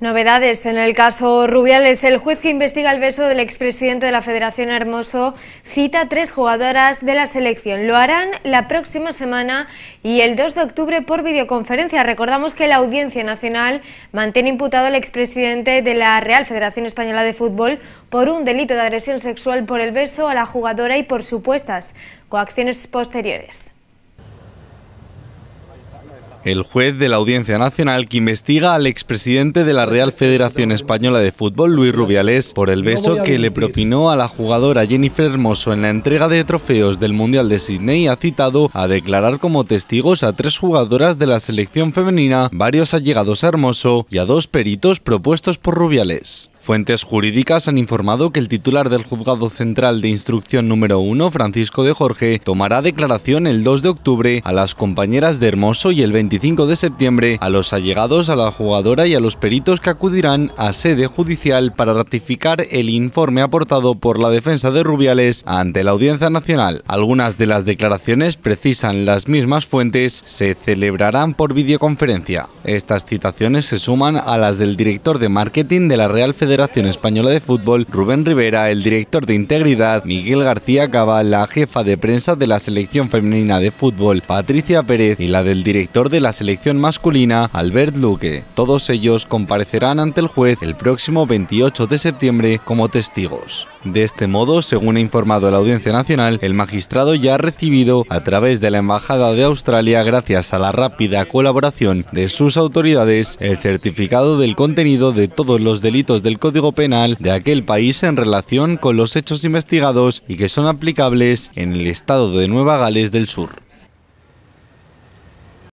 Novedades en el caso Rubiales. El juez que investiga el beso del expresidente de la Federación Hermoso cita a tres jugadoras de la selección. Lo harán la próxima semana y el 2 de octubre por videoconferencia. Recordamos que la Audiencia Nacional mantiene imputado al expresidente de la Real Federación Española de Fútbol por un delito de agresión sexual por el beso a la jugadora y por supuestas coacciones posteriores el juez de la Audiencia Nacional que investiga al expresidente de la Real Federación Española de Fútbol, Luis Rubiales, por el beso que le propinó a la jugadora Jennifer Hermoso en la entrega de trofeos del Mundial de Sydney, ha citado a declarar como testigos a tres jugadoras de la selección femenina, varios allegados a Hermoso y a dos peritos propuestos por Rubiales. Fuentes jurídicas han informado que el titular del Juzgado Central de Instrucción número 1, Francisco de Jorge, tomará declaración el 2 de octubre a las compañeras de Hermoso y el 25 de septiembre a los allegados a la jugadora y a los peritos que acudirán a sede judicial para ratificar el informe aportado por la defensa de Rubiales ante la Audiencia Nacional. Algunas de las declaraciones precisan las mismas fuentes se celebrarán por videoconferencia. Estas citaciones se suman a las del director de marketing de la Real Federación Española de Fútbol, Rubén Rivera, el director de Integridad, Miguel García Cava, la jefa de prensa de la Selección Femenina de Fútbol, Patricia Pérez, y la del director de la Selección Masculina, Albert Luque. Todos ellos comparecerán ante el juez el próximo 28 de septiembre como testigos. De este modo, según ha informado la Audiencia Nacional, el magistrado ya ha recibido a través de la Embajada de Australia, gracias a la rápida colaboración de sus autoridades, el certificado del contenido de todos los delitos del Código Penal de aquel país en relación con los hechos investigados y que son aplicables en el estado de Nueva Gales del Sur.